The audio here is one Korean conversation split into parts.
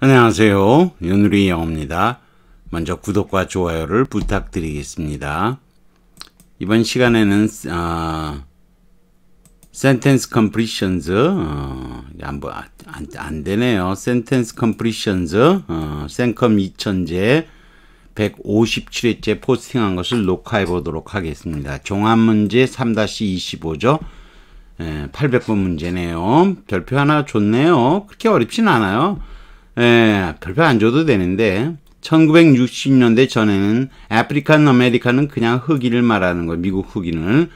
안녕하세요. 연우리 영어입니다. 먼저 구독과 좋아요를 부탁드리겠습니다. 이번 시간에는 어, sentence completions 어, 안, 안, 안 되네요. sentence completions 어, 센컴 2000제 157회째 포스팅한 것을 녹화해 보도록 하겠습니다. 종합 문제 3-25죠. 800번 예, 문제네요. 별표 하나 좋네요. 그렇게 어렵진 않아요. 에, 예, 별표 안 줘도 되는데 1960년대 전에는 아프리칸 아메리카는 그냥 흑인을 말하는 거예요. 미국 흑인을.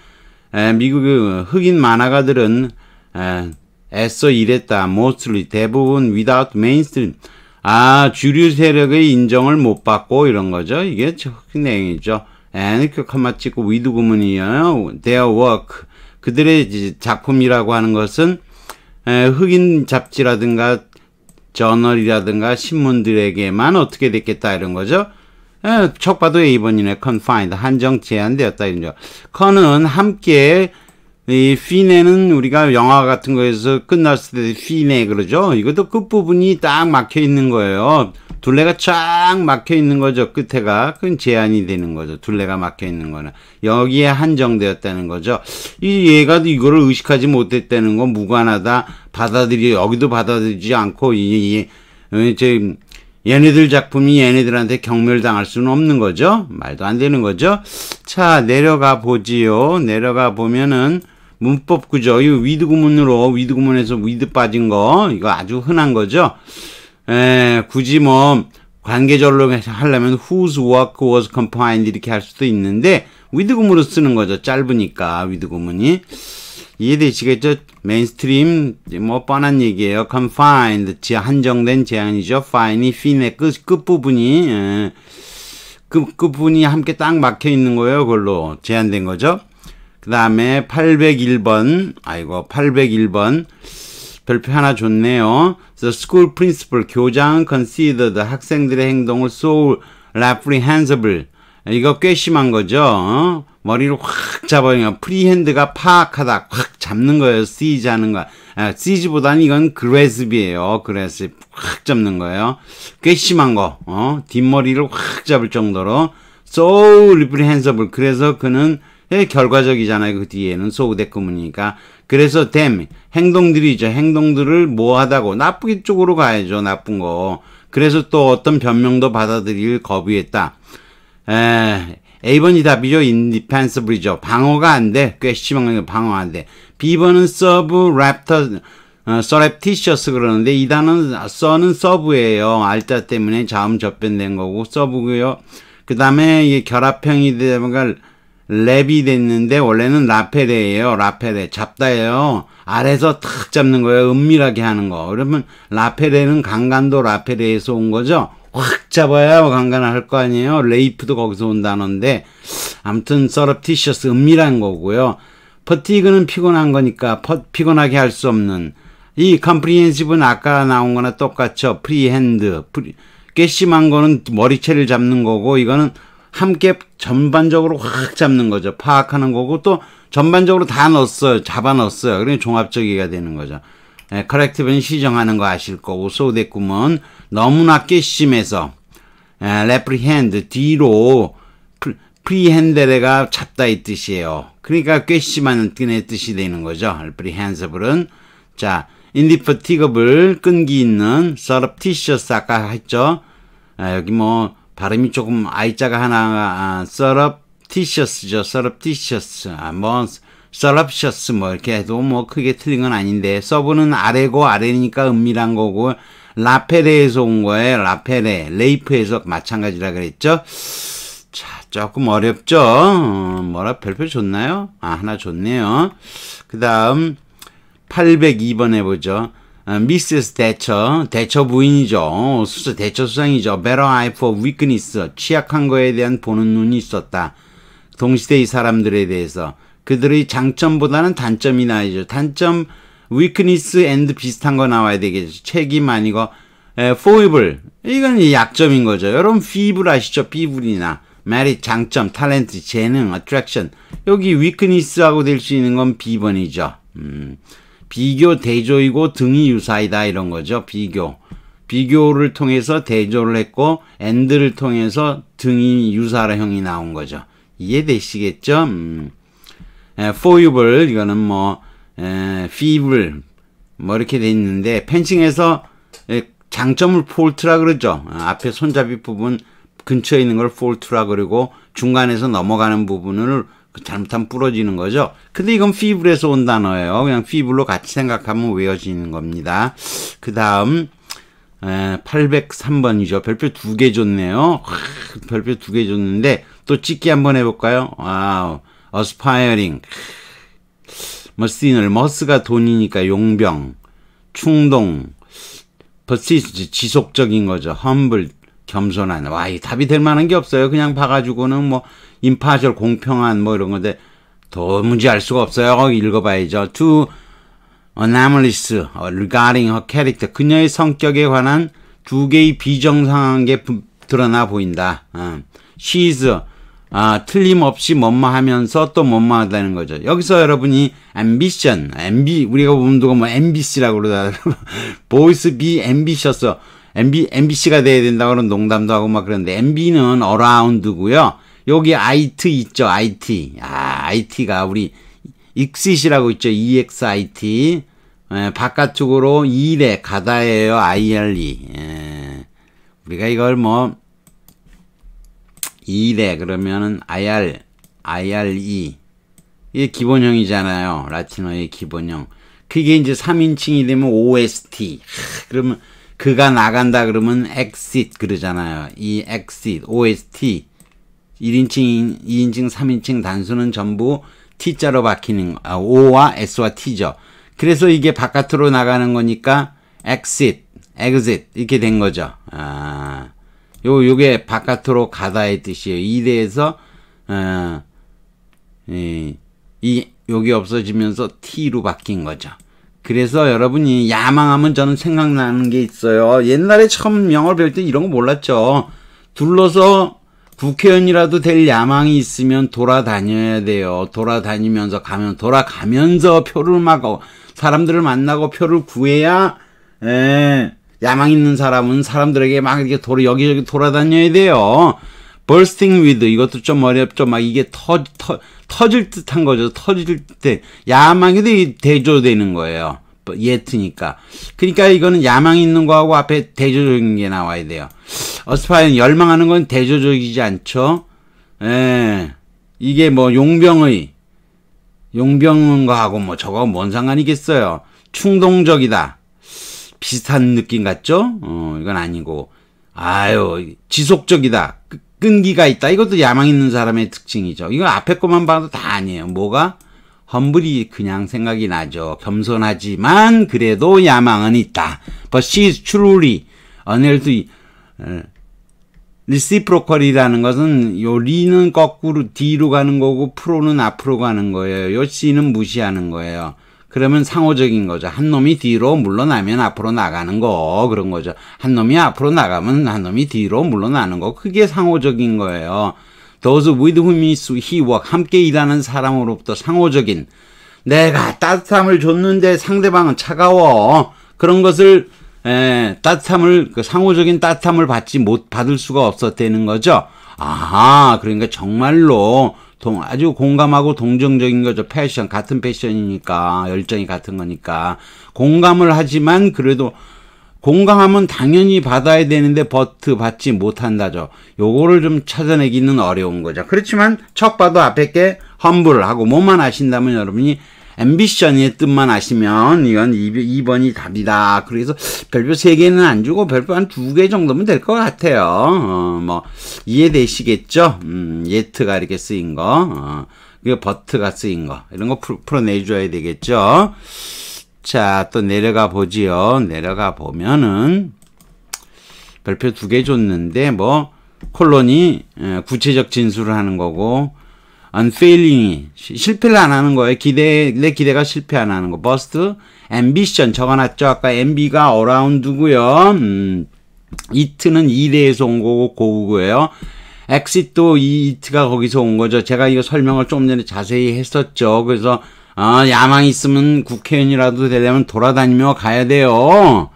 에, 예, 미국 그 흑인 만화가들은 에, 예, 애써 이랬다. mostly 대부분 without mainstream. 아, 주류 세력의 인정을 못 받고 이런 거죠. 이게 흑인 내용이죠. 에 n d 컴마 찍고 w i t 구문이에요. their work. 그들의 작품이라고 하는 것은 에, 흑인 잡지라든가 저널이라든가 신문들에게만 어떻게 됐겠다 이런 거죠. 예, 척바도 A번이네. confined. 한정 제한되었다 이런 거. c o 함께 이 f i 는 우리가 영화 같은 거에서 끝났을 때 f i 그러죠. 이것도 끝부분이 딱 막혀 있는 거예요. 둘레가 쫙 막혀 있는 거죠. 끝에가 그건 제한이 되는 거죠. 둘레가 막혀 있는 거는 여기에 한정되었다는 거죠. 이 얘가 이거를 의식하지 못했다는 건 무관하다. 받아들이 여기도 받아들이지 않고 이, 이, 어, 이 얘네들 작품이 얘네들한테 경멸당할 수는 없는 거죠. 말도 안 되는 거죠. 자 내려가 보지요. 내려가 보면은 문법 구조 이 위드 구문으로 위드 구문에서 위드 빠진 거 이거 아주 흔한 거죠. 예, 굳이 뭐 관계절로 하려면 whose work was combined 이렇게 할 수도 있는데 with 구문으로 쓰는 거죠. 짧으니까 with 구문이 이해되시겠죠? 메인스트림 뭐 뻔한 얘기예요. confined 한정된 제한이죠. fine이 fin의 끝 끝부분이 에, 예. 그 끝부분이 함께 딱 막혀 있는 거예요. 그걸로 제한된 거죠. 그 다음에 801번 아이고 801번 별표 하나 줬네요. The school principal, 교장은 considered 학생들의 행동을 so reprehensible. 이거 꽤 심한 거죠. 어? 머리를 확 잡아요. 프리핸드가 파악하다, 확 잡는 거예요. 시즈 하는 거. 아, 시즈보단 이건 그레스비예요. 그레스비 확 잡는 거예요. 꽤 심한 거. 어? 뒷머리를 확 잡을 정도로 so reprehensible. 그래서 그는 예, 결과적이잖아요. 그 뒤에는 so 대꾸문이니까. 그래서 them 행동들이 죠 행동들을 뭐하다고 나쁘기 쪽으로 가야죠. 나쁜 거. 그래서 또 어떤 변명도 받아들일 거부했다. 에, A번이 답이죠. indefensible이죠. 방어가 안 돼. 꽤시 심한 방어 안 돼. B번은 서브 랩터 어, 서랩티셔스 그러는데 이 단어는 써는 서브예요. 알자 때문에 자음 접변된 거고 서브고요. 그 다음에 이게 결합형이 되면 그 랩이 됐는데 원래는 라페레예요. 라페레 잡다예요. 아래서 탁 잡는 거예요. 은밀하게 하는 거. 그러면 라페레는 강간도 라페레에서 온 거죠. 확 잡아야 강간을 할 거 아니에요. 레이프도 거기서 온다는데 아무튼 서럽티셔스 은밀한 거고요. 퍼티그는 피곤한 거니까 퍼, 피곤하게 할 수 없는 이 컴프리헨시브는 아까 나온 거나 똑같죠. 프리핸드. 프리, 깨심한 거는 머리채를 잡는 거고 이거는 함께 전반적으로 확 잡는 거죠. 파악하는 거고 또 전반적으로 다 넣었어요. 잡아 넣었어요. 그러니 종합적이가 되는 거죠. 예, 커렉티브는 시정하는 거 아실 거고 소대꿈은 너무나 괘씸해서 예, 레프리핸드 뒤로 그 프리핸드레가 잡다 이 뜻이에요. 그러니까 괘씸하는 끈의 뜻이 되는 거죠. 프리핸드블은자 인디퍼티거블 끈기 있는 서럽티셔스 아까 했죠. 아, 여기 뭐 발음이 조금 I자가 하나, 아, 썰업티셔츠죠. 썰업티셔츠. 아, 뭐, 썰업셔츠 뭐 이렇게 해도 뭐 크게 틀린 건 아닌데 서브는 아래고 아래니까 은밀한 거고 라페레에서 온 거예요. 라페레. 레이프 해석 마찬가지라 그랬죠. 자, 조금 어렵죠? 어, 뭐라 별표 줬나요? 아, 하나 줬네요. 그 다음 802번 해보죠. 어, 미세스 대처, 대처 부인이죠. 수사, 대처 수상이죠. Better eye for weakness. 취약한 거에 대한 보는 눈이 있었다. 동시대 이 사람들에 대해서. 그들의 장점보다는 단점이 나야죠. 단점, weakness and 비슷한 거 나와야 되겠죠. 책임 아니고, 에, foible. 이건 약점인 거죠. 여러분, feeble 아시죠? feeble이나. merit, 장점, talent, 재능, attraction. 여기 weakness하고 될 수 있는 건 B번이죠. 음. 비교 대조이고 등이 유사이다 이런 거죠. 비교. 비교를 통해서 대조를 했고 a 드를 통해서 등이 유사형이 나온 거죠. 이해되시겠죠? 음. 에, for you를 이거는 뭐 에, feeble 뭐 이렇게 돼 있는데 펜싱에서 에, 장점을 폴트라 그러죠. 어, 앞에 손잡이 부분 근처에 있는 걸 폴트라 그러고 중간에서 넘어가는 부분을 잘못하면 부러지는 거죠. 근데 이건 feeble에서 온 단어예요. 그냥 feeble로 같이 생각하면 외워지는 겁니다. 그 다음 803번이죠. 별표 두 개 줬네요. 별표 두 개 줬는데 또 찍기 한번 해볼까요? 와우, aspiring. 머스인을 머스가 돈이니까 용병, 충동, persist 지속적인 거죠. humble 겸손한 와이 답이 될 만한 게 없어요. 그냥 봐가지고는 뭐임파절 공평한 뭐 이런 건데 도무지 알 수가 없어요. 거기 어, 읽어봐야죠. To analysts regarding her character 그녀의 성격에 관한 두 개의 비정상한 게 드러나 보인다. 어. She's 아, 틀림없이 뭐뭐 하면서 또 뭐뭐 하다는 거죠. 여기서 여러분이 ambition, ambi, 우리가 보면 누가 뭐 ambitious라고 그러다. boys be ambitious. MB, MBC가 돼야 된다고 그런 농담도 하고 막그는데 MB는 어라운드고요. 여기 IT 있죠. IT. 아, IT가 우리 익시시라고 있죠. EXIT. 에, 예, 바깥쪽으로 이래 가다예요. IRE. 에, 예. 우리가 이걸 뭐 이래 그러면은 IR, IRE. 이게 기본형이잖아요. 라틴어의 기본형. 그게 이제 3인칭이 되면 OST. 하, 그러면 그가 나간다 그러면 exit 그러잖아요. 이 exit, OST 1인칭, 2인칭, 3인칭 단수는 전부 T자로 박히는 아, O와 S와 T죠. 그래서 이게 바깥으로 나가는 거니까 exit, exit 이렇게 된 거죠. 아, 요 요게 바깥으로 가다의 뜻이에요. 이 대에서 아, 이, 이 여기 없어지면서 T로 바뀐 거죠. 그래서 여러분이 야망하면 저는 생각나는 게 있어요. 옛날에 처음 영어를 배울 때 이런 거 몰랐죠. 둘러서 국회의원이라도 될 야망이 있으면 돌아다녀야 돼요. 돌아다니면서 가면 돌아가면서 표를 막 어, 사람들을 만나고 표를 구해야 에, 예, 야망 있는 사람은 사람들에게 막 이렇게 돌아 여기저기 돌아다녀야 돼요. bursting with 이것도 좀 어렵죠. 막 이게 터, 터, 터질 듯한 거죠. 터질 때 야망이 도 대조되는 거예요. 예트니까. 그러니까 이거는 야망이 있는 거하고 앞에 대조적인 게 나와야 돼요. 어스파이는 열망하는 건 대조적이지 않죠. 예. 이게 뭐 용병의 용병거하고뭐 저거 뭔 상관이겠어요. 충동적이다. 비슷한 느낌 같죠? 어, 이건 아니고. 아유, 지속적이다. 끈기가 있다. 이것도 야망 있는 사람의 특징이죠. 이건 앞에 것만 봐도 다 아니에요. 뭐가? 험블이 그냥 생각이 나죠. 겸손하지만 그래도 야망은 있다. But she's truly unhealthy. 리시프로컬이라는 어, 것은 요 리는 거꾸로 뒤로 가는 거고 프로는 앞으로 가는 거예요. 요 씨는 무시하는 거예요. 그러면 상호적인 거죠. 한 놈이 뒤로 물러나면 앞으로 나가는 거 그런 거죠. 한 놈이 앞으로 나가면 한 놈이 뒤로 물러나는 거 그게 상호적인 거예요. Those with whom he work 함께 일하는 사람으로부터 상호적인 내가 따뜻함을 줬는데 상대방은 차가워 그런 것을 에, 따뜻함을 그 상호적인 따뜻함을 받지 못 받을 수가 없었다는 거죠. 아 그러니까 정말로 동, 아주 공감하고 동정적인 거죠. 패션, 같은 패션이니까, 열정이 같은 거니까. 공감을 하지만 그래도 공감하면 당연히 받아야 되는데 버트 받지 못한다죠. 요거를 좀 찾아내기는 어려운 거죠. 그렇지만 척 봐도 앞에 게험블하고 뭐만 아신다면 여러분이 a 비션이 t 의 뜻만 아시면 이건 2번이 답이다. 그래서 별표 3개는 안 주고 별표 한 2개 정도면 될 것 같아요. 어, 뭐 이해되시겠죠? 음, 예트가 이렇게 쓰인 거. 어, 그 버트가 쓰인 거. 이런 거 풀어내줘야 되겠죠? 자, 또 내려가 보지요. 내려가 보면은 별표 두 개 줬는데 뭐 콜론이 구체적 진술을 하는 거고 unfailing이 실패를 안 하는 거예요. 기대 내 기대가 실패 안 하는 거. 버스트 ambition 적어놨죠. 아까 amb가 어라운드고요. 음, it는 이대에서 온 거고 고구고예요. exit도 이 it가 거기서 온 거죠. 제가 이거 설명을 좀 전에 자세히 했었죠. 그래서 아, 야망 있으면 국회의원이라도 되려면 돌아다니며 가야 돼요.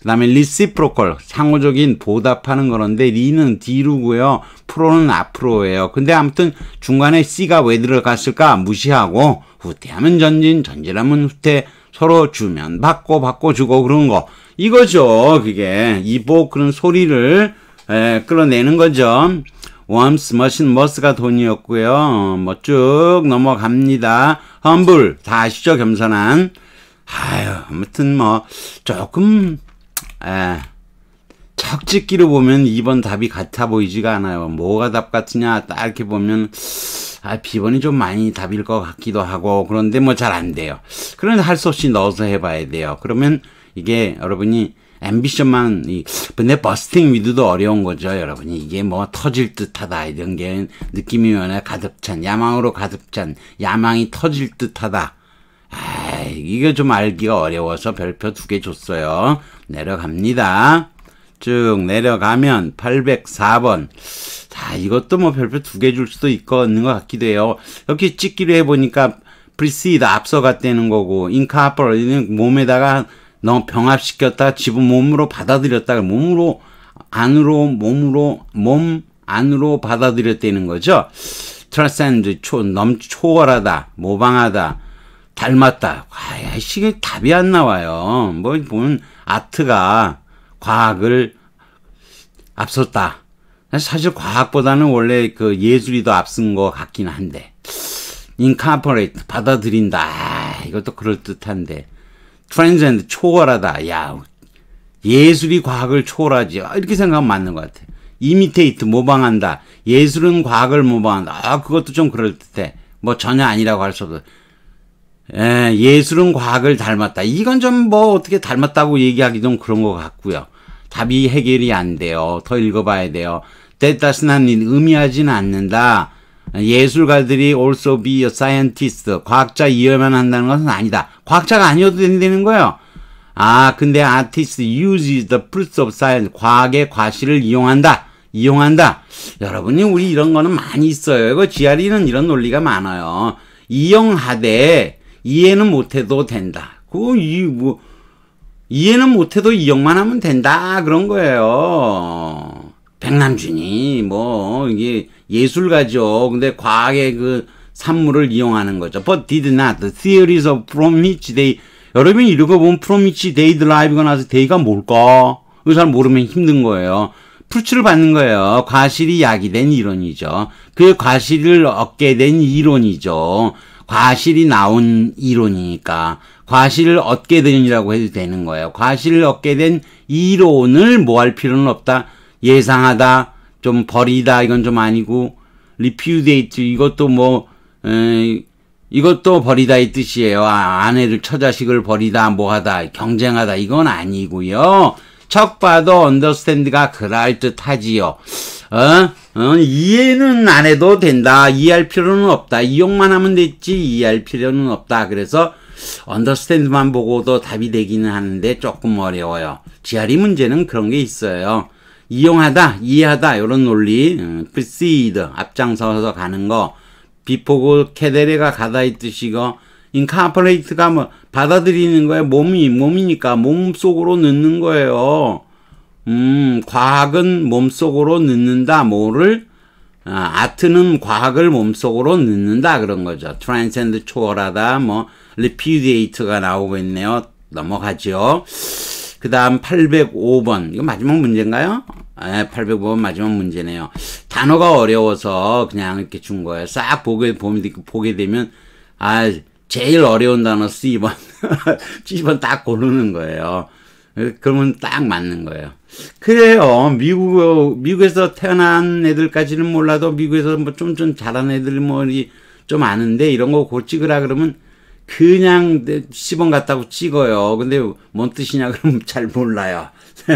그 다음에 리시프로컬 상호적인 보답하는 거는데 리는 뒤로고요 앞으로는 앞으로예요. 근데 아무튼 중간에 C가 왜 들어갔을까 무시하고 후퇴하면 전진, 전진하면 후퇴, 서로 주면 받고 받고 주고 그런 거. 이거죠. 그게 이보 그런 소리를 에, 끌어내는 거죠. 웜스 머신 머스가 돈이었고요. 뭐 쭉 넘어갑니다. 험불 다 아시죠? 겸손한. 아유 아무튼 뭐 조금 에, 척짓기로 보면 2번 답이 같아 보이지가 않아요. 뭐가 답 같으냐 딱 이렇게 보면 아, B번이 좀 많이 답일 것 같기도 하고 그런데 뭐 잘 안 돼요. 그런데 할 수 없이 넣어서 해봐야 돼요. 그러면 이게 여러분이 앰비션만 이 근데 버스팅 위드도 어려운 거죠 여러분이 이게 뭐 터질 듯하다 이런 게 느낌이 면에 가득 찬 야망으로 가득 찬 야망이 터질 듯하다 아이게좀 알기가 어려워서 별표 두 개 줬어요 내려갑니다 쭉 내려가면 804번. 자, 이것도 뭐 별표 두 개 줄 수도 있는 것 같기도 해요. 이렇게 찍기로 해보니까 프리시드 앞서갔다는 거고, 인카퍼리는 몸에다가 너무 병합시켰다, 집은 몸으로 받아들였다, 몸으로, 안으로, 몸으로, 몸 안으로 받아들였다는 거죠. 트라센드, 초, 넘, 초월하다, 모방하다, 닮았다. 와, 야, 이게 답이 안 나와요. 뭐, 보면 아트가 과학을 앞섰다. 사실 과학보다는 원래 그 예술이 더 앞선 것 같긴 한데 인카퍼레이트 받아들인다 이것도 그럴듯한데 트랜젠드 초월하다 야 예술이 과학을 초월하지 아, 이렇게 생각하면 맞는 것 같아 이미테이트 모방한다 예술은 과학을 모방한다 아 그것도 좀 그럴듯해 뭐 전혀 아니라고 할 수 없어 예, 예술은 과학을 닮았다 이건 좀 뭐 어떻게 닮았다고 얘기하기 좀 그런 것 같고요 답이 해결이 안 돼요. 더 읽어봐야 돼요. That does not mean 의미하지는 않는다. 예술가들이 also be a scientist. 과학자이어만 한다는 것은 아니다. 과학자가 아니어도 된다는 거예요. 아, 근데 artist uses the fruits of science. 과학의 과실을 이용한다. 이용한다. 여러분이 우리 이런 거는 많이 있어요. 이거 GRE는 이런 논리가 많아요. 이용하되 이해는 못해도 된다. 그이뭐 이해는 못해도 이용만 하면 된다 그런 거예요. 백남준이 뭐 이게 예술가죠. 근데 과학의 그 산물을 이용하는 거죠. But did not. The theories of Promich Day. 여러분이 읽어본 Promich Day Drive가 나서 데이가 뭘까? 이잘 모르면 힘든 거예요. 풀출을 받는 거예요. 과실이 약이 된 이론이죠. 그 과실을 얻게 된 이론이죠. 과실이 나온 이론이니까. 과실을 얻게 되이라고 해도 되는 거예요. 과실을 얻게 된 이론을 뭐 할 필요는 없다. 예상하다, 좀 버리다 이건 좀 아니고 리퓨데이트 이것도 뭐 에, 이것도 버리다의 뜻이에요. 아, 아내를 처자식을 버리다 뭐하다 경쟁하다 이건 아니고요. 척 봐도 언더스탠드가 그럴듯하지요. 어? 어? 이해는 안 해도 된다. 이해할 필요는 없다. 이용만 하면 됐지 이해할 필요는 없다. 그래서 언더스탠드만 보고도 답이 되기는 하는데 조금 어려워요. GRE 문제는 그런 게 있어요. 이용하다, 이해하다 이런 논리, 음, p r e 앞장서서 가는 거, 비포고 그 캐데레가 가다 이 뜻이고, 인카퍼레이트가 뭐 받아들이는 거예요. 몸이 몸이니까 몸 속으로 넣는 거예요. 음, 과학은 몸 속으로 넣는다. 뭐를 아, 아트는 과학을 몸 속으로 넣는다 그런 거죠. 트랜센드 초월하다 뭐 리피디에이트가 나오고 있네요. 넘어가죠. 그 다음 805번. 이거 마지막 문제인가요? 네, 예, 805번 마지막 문제네요. 단어가 어려워서 그냥 이렇게 준 거예요. 싹 보게, 보게 되면, 아, 제일 어려운 단어 C번. C번 딱 고르는 거예요. 그러면 딱 맞는 거예요. 그래요. 미국, 미국에서 태어난 애들까지는 몰라도 미국에서 뭐 좀좀 좀 잘한 애들 뭐좀 아는데 이런 거 고치거라 그러면 그냥 10원 같다고 찍어요. 근데 뭔 뜻이냐 그러면 잘 몰라요.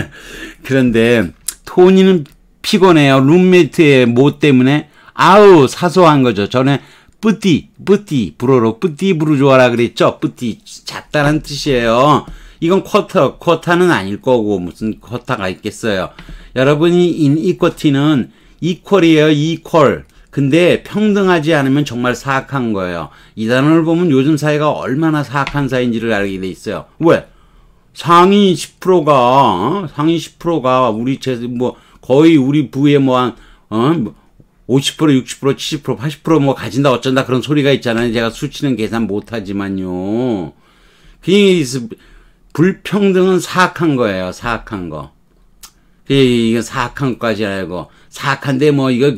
그런데 토니는 피곤해요. 룸메이트의 뭐 때문에 아우 사소한 거죠. 전에 뿌띠 뿌띠 불어로 뿌띠 부르조아라 그랬죠. 뿌띠 작다란 뜻이에요. 이건 쿼터 쿼터는 아닐 거고 무슨 쿼터가 있겠어요. 여러분이 인 이쿼티는 이퀄이에요. 이퀄 근데 평등하지 않으면 정말 사악한 거예요. 이 단어를 보면 요즘 사회가 얼마나 사악한 사회인지를 알게 돼 있어요. 왜? 상위 10%가 어? 상위 10%가 우리 제뭐 거의 우리 부의 뭐한 어? 50% 60% 70% 80%뭐 가진다 어쩐다 그런 소리가 있잖아요. 제가 수치는 계산 못하지만요. 그게 불평등은 사악한 거예요. 사악한 거. 이게 사악한 것까지 알고 사악한데 뭐 이거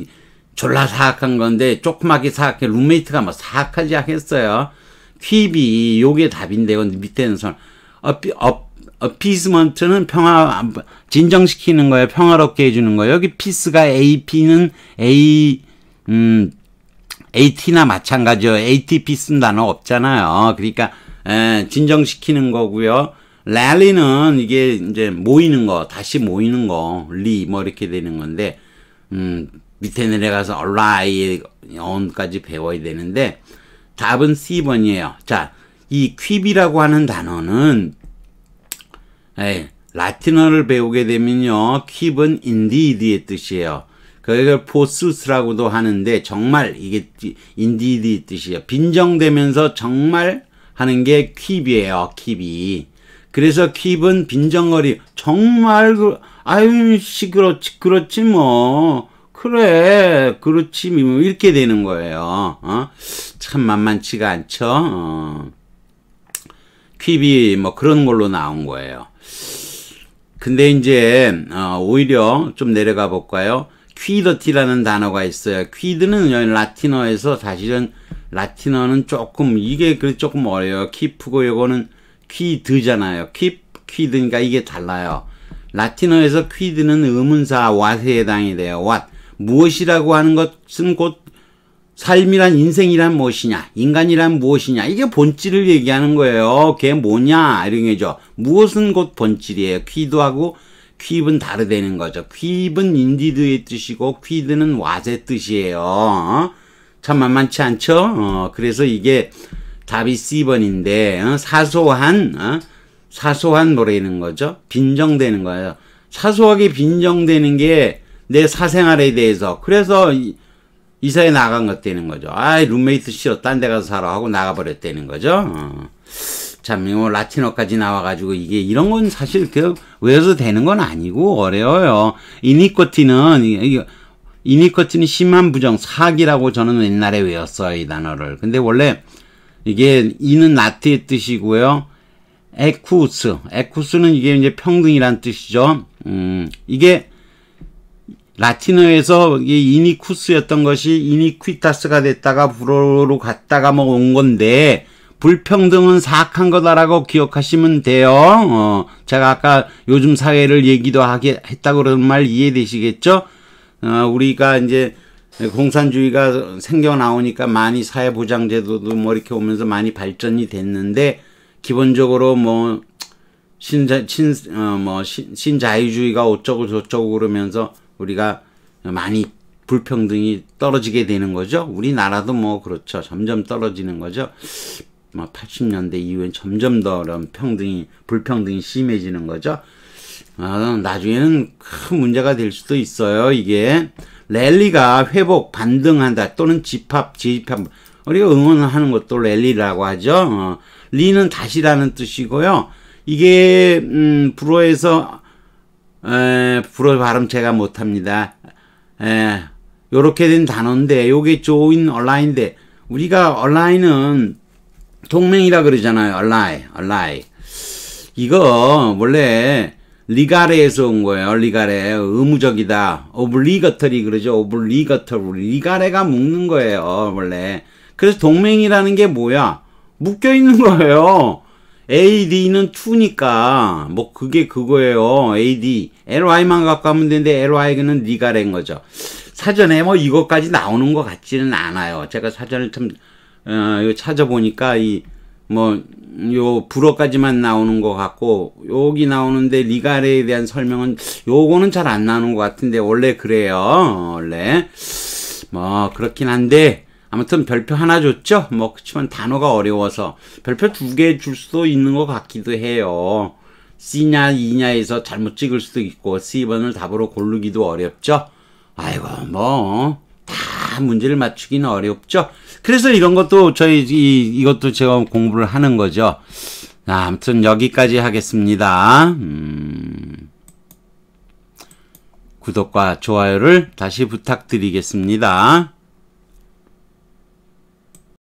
졸라 사악한 건데 조그맣게 사악해 룸메이트가 뭐 사악하지 않겠어요. 퀴비 요게 답인데 요 그 밑에 는선 어피, 어, 피스먼트는 평화 진정시키는 거예요. 평화롭게 해주는 거예요. 여기 피스가 AP는 A 음 AT나 마찬가지요. AT 피쓴 단어 없잖아요. 그러니까 에, 진정시키는 거고요. 랠리는 이게 이제 모이는 거 다시 모이는 거 리 뭐 이렇게 되는 건데 음 밑에 내려가서 얼라이의 언까지 배워야 되는데 답은 C번이에요. 자, 이퀵이라고 하는 단어는 에이, 라틴어를 배우게 되면요. 퀵은 인디디의 뜻이에요. 그걸 포스스라고도 하는데 정말 이게 인디디의 뜻이에요. 빈정되면서 정말 하는 게퀵이에요 퀵이. 그래서 퀵은 빈정거리 정말 그 아유 시끄럽지 그렇지 뭐 그래, 그렇지, 뭐, 뭐, 이렇게 되는 거예요. 어? 참 만만치가 않죠? 어. 퀴비, 뭐, 그런 걸로 나온 거예요. 근데 이제, 어, 오히려 좀 내려가 볼까요? 퀴더티라는 단어가 있어요. 퀴드는 라틴어에서 사실은 라틴어는 조금, 이게 그 조금 어려요 키프고 요거는 퀴드잖아요. 퀴, 퀴드니까 이게 달라요. 라틴어에서 퀴드는 의문사 왓에 해당이 돼요. 왓. 무엇이라고 하는 것은 곧 삶이란 인생이란 무엇이냐, 인간이란 무엇이냐, 이게 본질을 얘기하는 거예요. 그게 뭐냐, 이런 게죠. 무엇은 곧 본질이에요. 퀴드하고 퀴입은 다르다는 거죠. 퀴입은 인디드의 뜻이고 퀴드는 와제 뜻이에요. 어? 참 만만치 않죠? 어, 그래서 이게 답이 C번인데 어? 사소한 어? 사소한 노래는 거죠? 빈정되는 거예요. 사소하게 빈정되는 게내 사생활에 대해서 그래서 이사에 나간 것 되는 거죠. 아, 이 룸메이트 싫어, 딴 데 가서 살아 하고 나가버렸다는 거죠. 어. 참, 이거 뭐 라틴어까지 나와가지고 이게 이런 건 사실 그 외워서 되는 건 아니고 어려워요. 이니코티는 이 이니코티는 심한 부정, 사기라고 저는 옛날에 외웠어요, 이 단어를. 근데 원래 이게 이는 나트의 뜻이고요. 에쿠스, 에쿠스는 이게 이제 평등이란 뜻이죠. 음, 이게 라틴어에서 이니쿠스였던 것이 이니퀴타스가 됐다가 불어로 갔다가 뭐 온 건데 불평등은 사악한 거다라고 기억하시면 돼요. 어, 제가 아까 요즘 사회를 얘기도 하게 했다 그런 말 이해되시겠죠? 어, 우리가 이제 공산주의가 생겨나오니까 많이 사회보장제도도 뭐 이렇게 오면서 많이 발전이 됐는데 기본적으로 뭐 신자 친어뭐 신자유주의가 어쩌고 저쩌고 그러면서 우리가 많이 불평등이 떨어지게 되는 거죠. 우리나라도 뭐 그렇죠. 점점 떨어지는 거죠. 80년대 뭐 이후엔 점점 더 이런 평등이 불평등이 심해지는 거죠. 아, 나중에는 큰 문제가 될 수도 있어요. 이게 랠리가 회복, 반등한다 또는 집합, 재집합 우리가 응원하는 것도 랠리라고 하죠. 어, 리는 다시라는 뜻이고요. 이게 음, 불어에서 불어 발음 제가 못합니다. 이렇게된 단어인데 요게 조인 얼라인데 우리가 얼라인은 동맹이라 그러잖아요. 얼라이, 얼라이. 이거 원래 리가레에서 온 거예요. 리가레 의무적이다. 오블리거터리 그러죠. 오블리거터 리가레가 묶는 거예요. 원래. 그래서 동맹이라는 게 뭐야? 묶여 있는 거예요. AD는 2니까 뭐 그게 그거예요. AD. LY만 갖고 가면 되는데 LY는 니가낸 거죠. 사전에 뭐 이것까지 나오는 것 같지는 않아요. 제가 사전을 좀 어, 찾아보니까 이뭐요 불어까지만 나오는 것 같고 여기 나오는데 리가레에 대한 설명은 요거는 잘 안 나오는 것 같은데 원래 그래요. 원래 뭐 그렇긴 한데 아무튼 별표 하나 줬죠? 뭐 그치만 단어가 어려워서 별표 두 개 줄 수도 있는 것 같기도 해요. C냐 E냐에서 잘못 찍을 수도 있고 C번을 답으로 고르기도 어렵죠? 아이고 뭐 다 문제를 맞추기는 어렵죠? 그래서 이런 것도 저희 이, 이것도 제가 공부를 하는 거죠. 아, 아무튼 여기까지 하겠습니다. 음... 구독과 좋아요를 다시 부탁드리겠습니다.